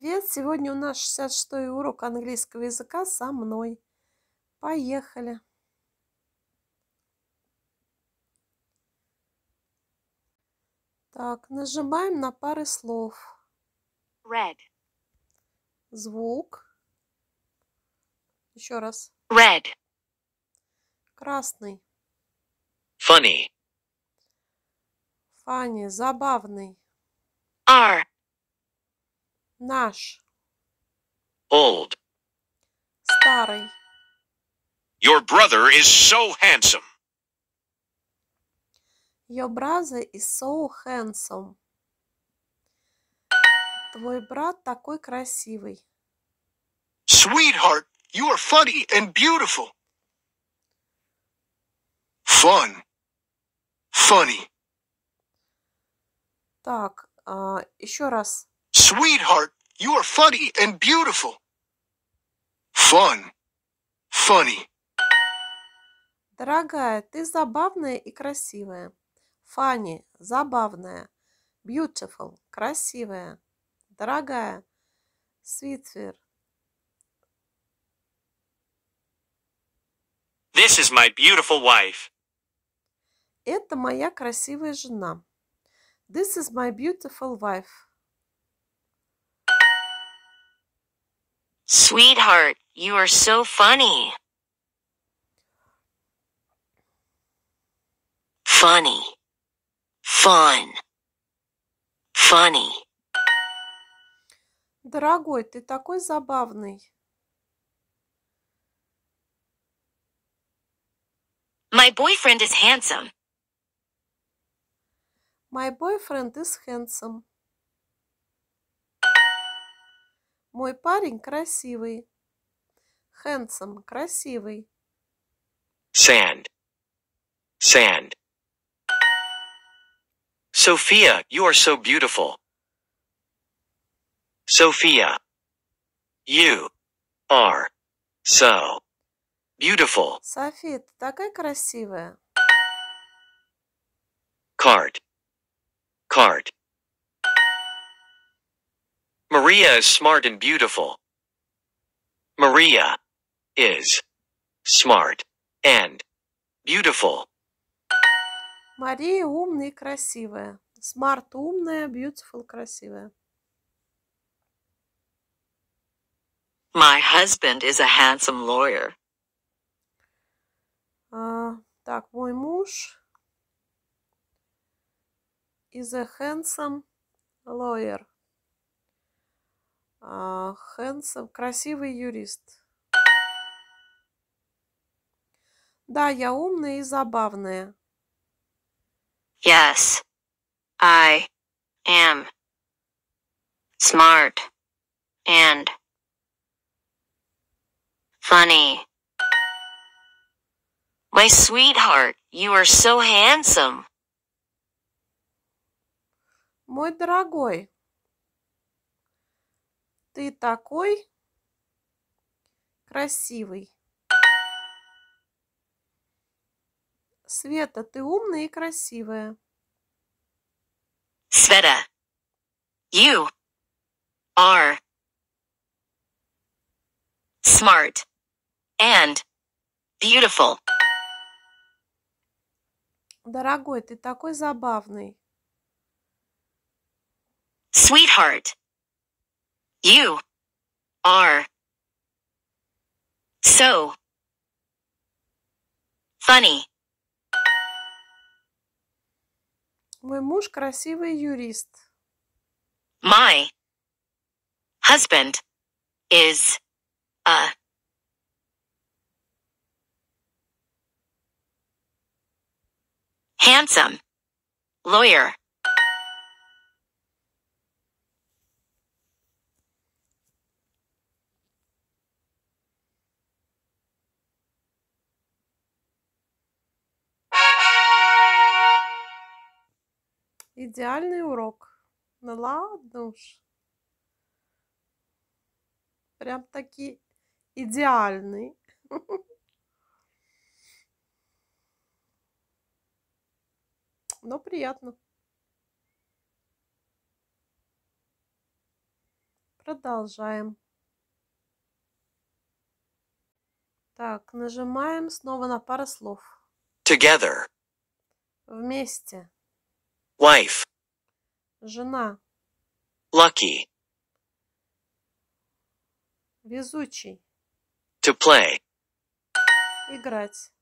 Привет! Сегодня у нас 66 урок английского языка со мной. Поехали! Так, нажимаем на пары слов. Red. Звук. Еще раз. Red. Красный. Funny. Funny. Забавный. R. Наш. Old. Старый. Your brother is so handsome. Your brother is so handsome. Твой брат такой красивый. Sweetheart, you are funny and beautiful. Fun. Funny. Так, еще раз. Sweetheart, You are funny and beautiful. Fun. Funny. Дорогая, ты забавная и красивая. Funny – забавная. Beautiful – красивая. Дорогая. Свитфер. This is my beautiful wife. Это моя красивая жена. This is my beautiful wife. Sweetheart, you are so funny. Funny. Fun. Funny. Дорогой, ты такой забавный. My boyfriend is handsome. My boyfriend is handsome. Мой парень красивый. Хэнсом красивый. Sand. Sand. Sophia, you are so beautiful. Sophia. You are so beautiful. Софи, ты такая красивая. Card. Card. Maria is smart and beautiful. Maria is smart and beautiful. Мария умная и красивая. Smart умная, beautiful красивая. My husband is a handsome lawyer. Uh, так, мой муж is a handsome lawyer. Хэнсом. Красивый юрист. Да, я умная и забавная. Yes, I am smart and funny. My sweetheart, you are so handsome. Мой дорогой, ты такой красивый. Света, ты умная и красивая. Света, you are smart and beautiful. Дорогой, ты такой забавный. Sweetheart, You are so funny. Мой муж красивый юрист. My husband is a handsome lawyer. идеальный урок. Ну ладно уж. Прям таки идеальный. Но приятно. Продолжаем. Так, нажимаем снова на пару слов. Together. Вместе. Wife. Жена. Lucky. Везучий. To play. Играть.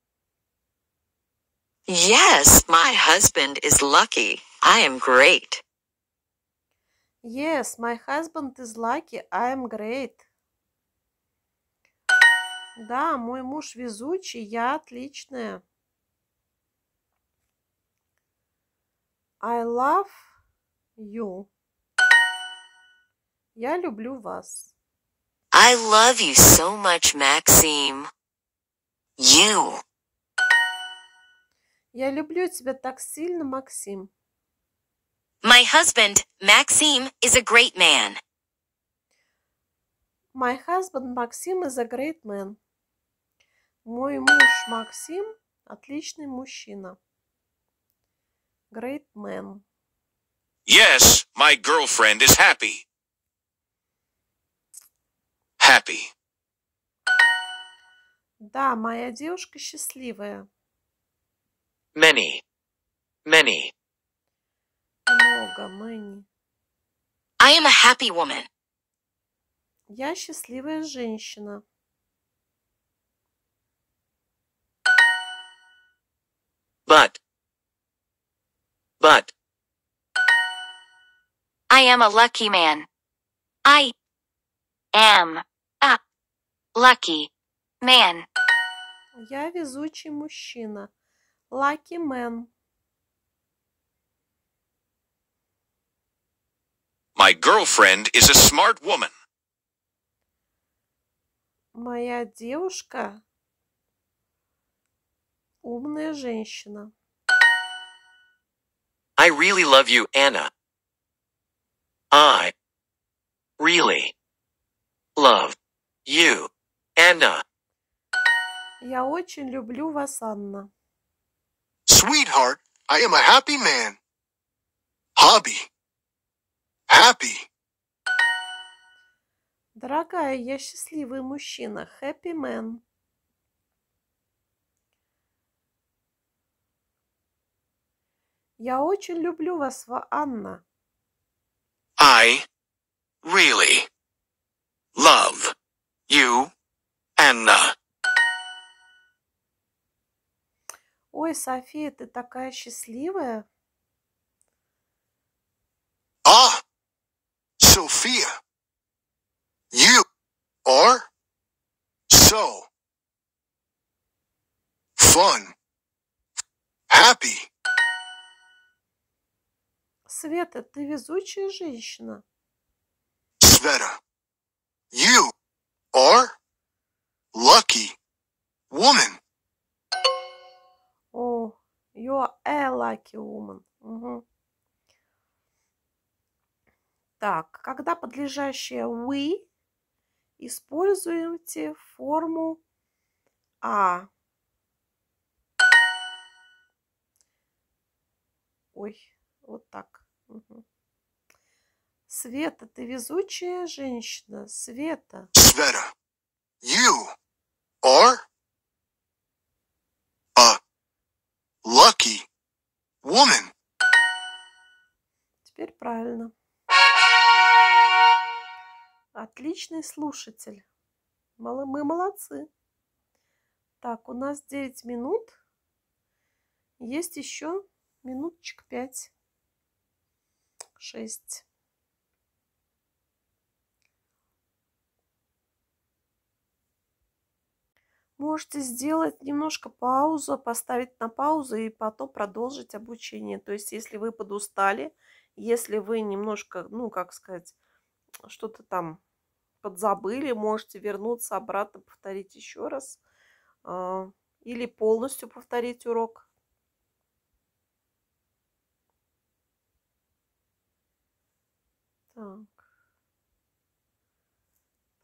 Yes, my husband is lucky. I am great. Yes, my husband is lucky. I am great. Да, мой муж везучий, я отличная. I love you. Я люблю вас. I love you so much, Maxime. You. Я люблю тебя так сильно, Максим. My husband, Maxim, is a great man. My husband, Maxim, is a great man. Мой муж Максим – отличный мужчина. Great man. Yes, my girlfriend is happy. Happy. Да, моя девушка счастливая. Many. Many. Много, many. I am a happy woman. Я счастливая женщина. But. But am a lucky man. I am a lucky man. Я везучий мужчина. Lucky man. My girlfriend is a smart woman. Моя девушка умная женщина. I really love you, Anna. I really love you, Anna. Я очень люблю вас, Анна. Sweetheart, I am a happy man. Hobby. Happy. Дорогая, я счастливый мужчина. Happy man. Я очень люблю вас, Анна. I really love you, Anna. Ой, София, ты такая счастливая. Ah, Sophia, you are so fun, happy. Света, ты везучая женщина. Света, you are lucky woman. О, oh, you are a lucky woman. Угу. Так, когда подлежащее we, используете форму а. Ой, вот так. Света, ты везучая женщина. Света. Света. You are a lucky woman. Теперь правильно. Отличный слушатель. Мы молодцы. Так, у нас 9 минут. Есть еще минуточек 5 шесть. Можете сделать немножко паузу, поставить на паузу и потом продолжить обучение. То есть, если вы подустали, если вы немножко, ну, как сказать, что-то там подзабыли, можете вернуться обратно, повторить еще раз а, или полностью повторить урок. Так.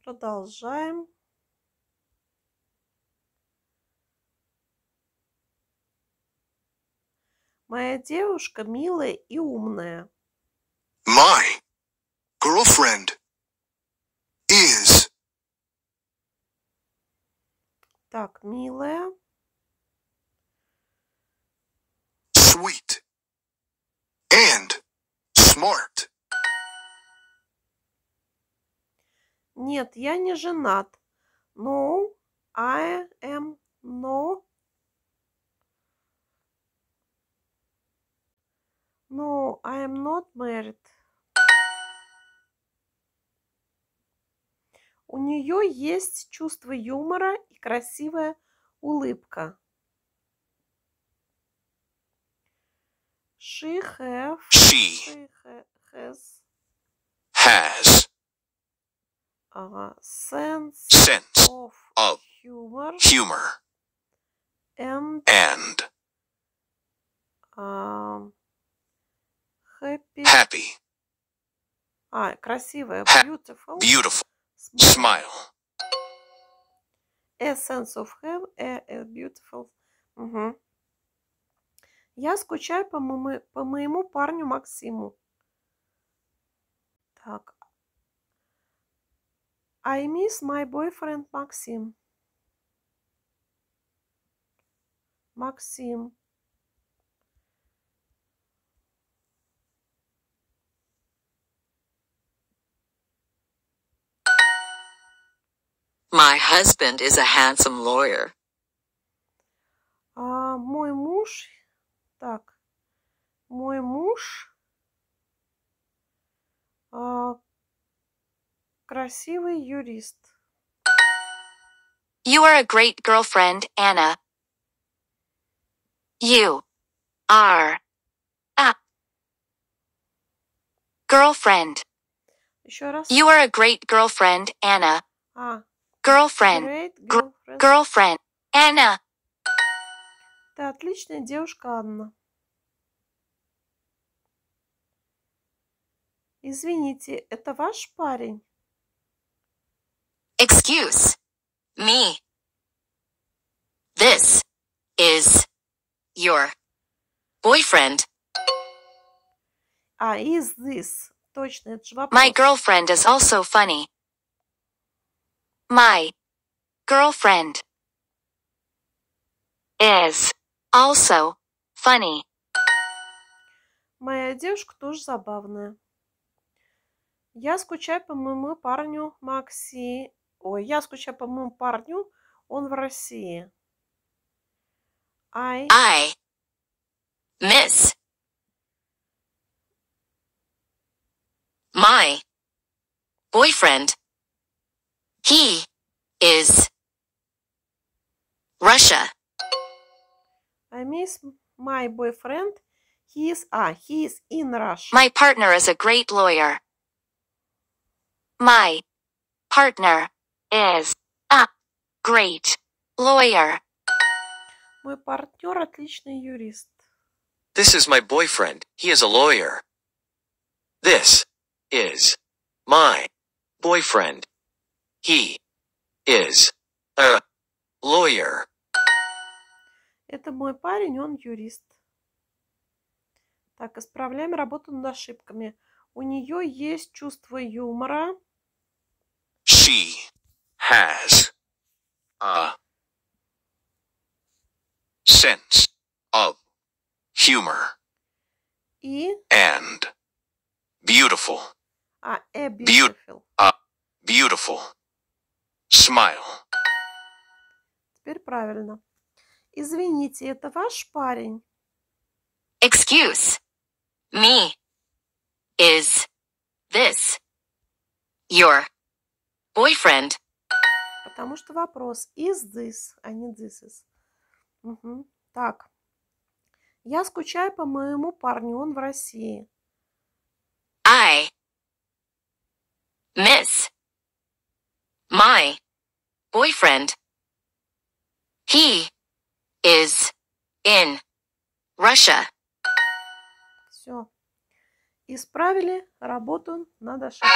Продолжаем. Моя девушка милая и умная. My girlfriend is. Так, милая. Sweet and smart. Нет, я не женат. No, I am no. No, I am not married. У нее есть чувство юмора и красивая улыбка. She have. She, she has. Has uh, sense, sense of, of humor, humor and, and uh, happy. happy. А, красивая, beautiful, beautiful smile. smile. A sense of him, a, a beautiful. Угу. Я скучаю по, моему, по моему парню Максиму. Так, I miss my boyfriend Maxim. Maxim. My husband is a handsome lawyer. А, мой муж, так, мой муж Красивый юрист. You are a great girlfriend, Anna. You are a girlfriend. Еще раз. You are a great girlfriend, Anna. А. Girlfriend. Great girlfriend. girlfriend. Anna. Ты отличная девушка, Анна. Извините, это ваш парень? Excuse me. This is your boyfriend. А is this? Точно, это же вопрос. My girlfriend is also funny. My girlfriend is also funny. Моя девушка тоже забавная. Я скучаю по моему парню Макси Ой, я скучаю по моему парню. Он в России. I... I miss my boyfriend. He is Russia. I miss my boyfriend. He is ah, he is in Russia. My partner is a great lawyer. My partner is a great lawyer. Мой партнер отличный юрист. This is my boyfriend. He is a lawyer. This is my boyfriend. He is a lawyer. Это мой парень, он юрист. Так, исправляем работу над ошибками. У нее есть чувство юмора. She has a sense of humor e and beautiful ah, é beautiful be a beautiful smile. Теперь правильно. Извините, это ваш парень? Excuse me. Is this your boyfriend? потому что вопрос is this, а не this is. Угу. Так. Я скучаю по моему парню, он в России. I miss my boyfriend. He is in Russia. Все. Исправили работу над ошибкой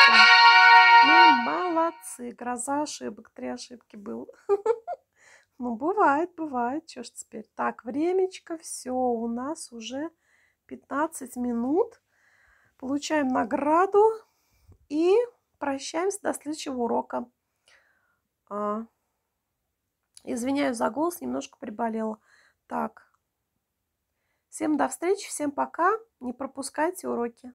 ситуации, гроза ошибок, три ошибки был. Ну, бывает, бывает, что ж теперь. Так, времечко, все, у нас уже 15 минут. Получаем награду и прощаемся до следующего урока. А, извиняюсь за голос, немножко приболела. Так, всем до встречи, всем пока, не пропускайте уроки.